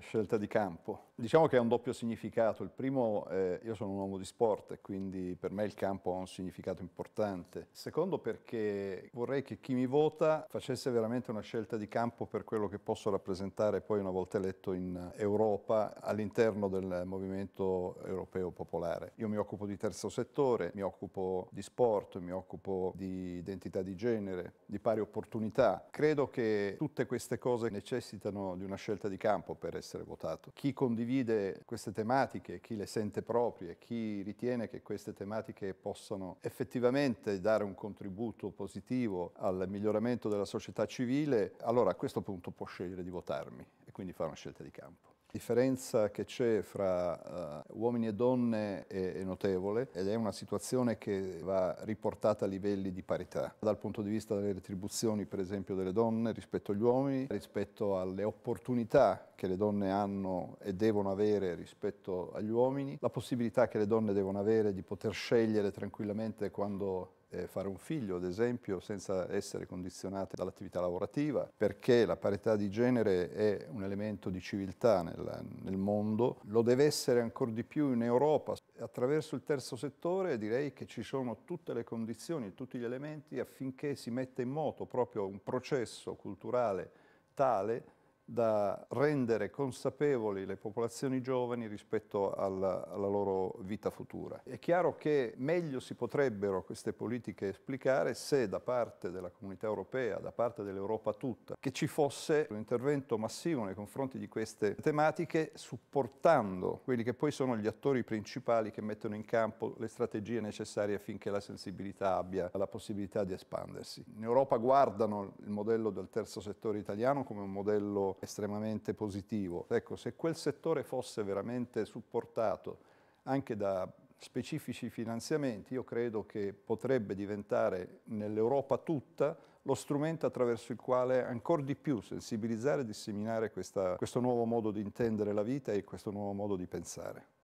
Scelta di campo. Diciamo che ha un doppio significato. Il primo, eh, io sono un uomo di sport e quindi per me il campo ha un significato importante. Il Secondo perché vorrei che chi mi vota facesse veramente una scelta di campo per quello che posso rappresentare poi una volta eletto in Europa all'interno del movimento europeo popolare. Io mi occupo di terzo settore, mi occupo di sport, mi occupo di identità di genere, di pari opportunità. Credo che tutte queste cose necessitano di una scelta di campo per essere essere votato. Chi condivide queste tematiche, chi le sente proprie, chi ritiene che queste tematiche possano effettivamente dare un contributo positivo al miglioramento della società civile, allora a questo punto può scegliere di votarmi e quindi fare una scelta di campo. La differenza che c'è fra uh, uomini e donne è, è, notevole ed è una situazione che va riportata a livelli di parità. Dal punto di vista delle retribuzioni, per esempio, delle donne rispetto agli uomini, rispetto alle opportunità che le donne hanno e devono avere rispetto agli uomini, la possibilità che le donne devono avere di poter scegliere tranquillamente quando eh, fare un figlio, ad esempio, senza essere condizionate dall'attività lavorativa, perché la parità di genere è un elemento di civiltà nel, nel mondo, lo deve essere ancora di più in Europa. Attraverso il terzo settore direi che ci sono tutte le condizioni, tutti gli elementi affinché si metta in moto proprio un processo culturale tale da rendere consapevoli le popolazioni giovani rispetto alla, alla, loro vita futura. È chiaro che meglio si potrebbero queste politiche esplicare se da parte della comunità europea, da parte dell'Europa tutta, che ci fosse un intervento massivo nei confronti di queste tematiche supportando quelli che poi sono gli attori principali che mettono in campo le strategie necessarie affinché la sensibilità abbia la possibilità di espandersi. In Europa guardano il modello del terzo settore italiano come un modello estremamente positivo. Ecco, se quel settore fosse veramente supportato anche da specifici finanziamenti, io credo che potrebbe diventare nell'Europa tutta lo strumento attraverso il quale ancora di più sensibilizzare e disseminare questa, questo nuovo modo di intendere la vita e questo nuovo modo di pensare.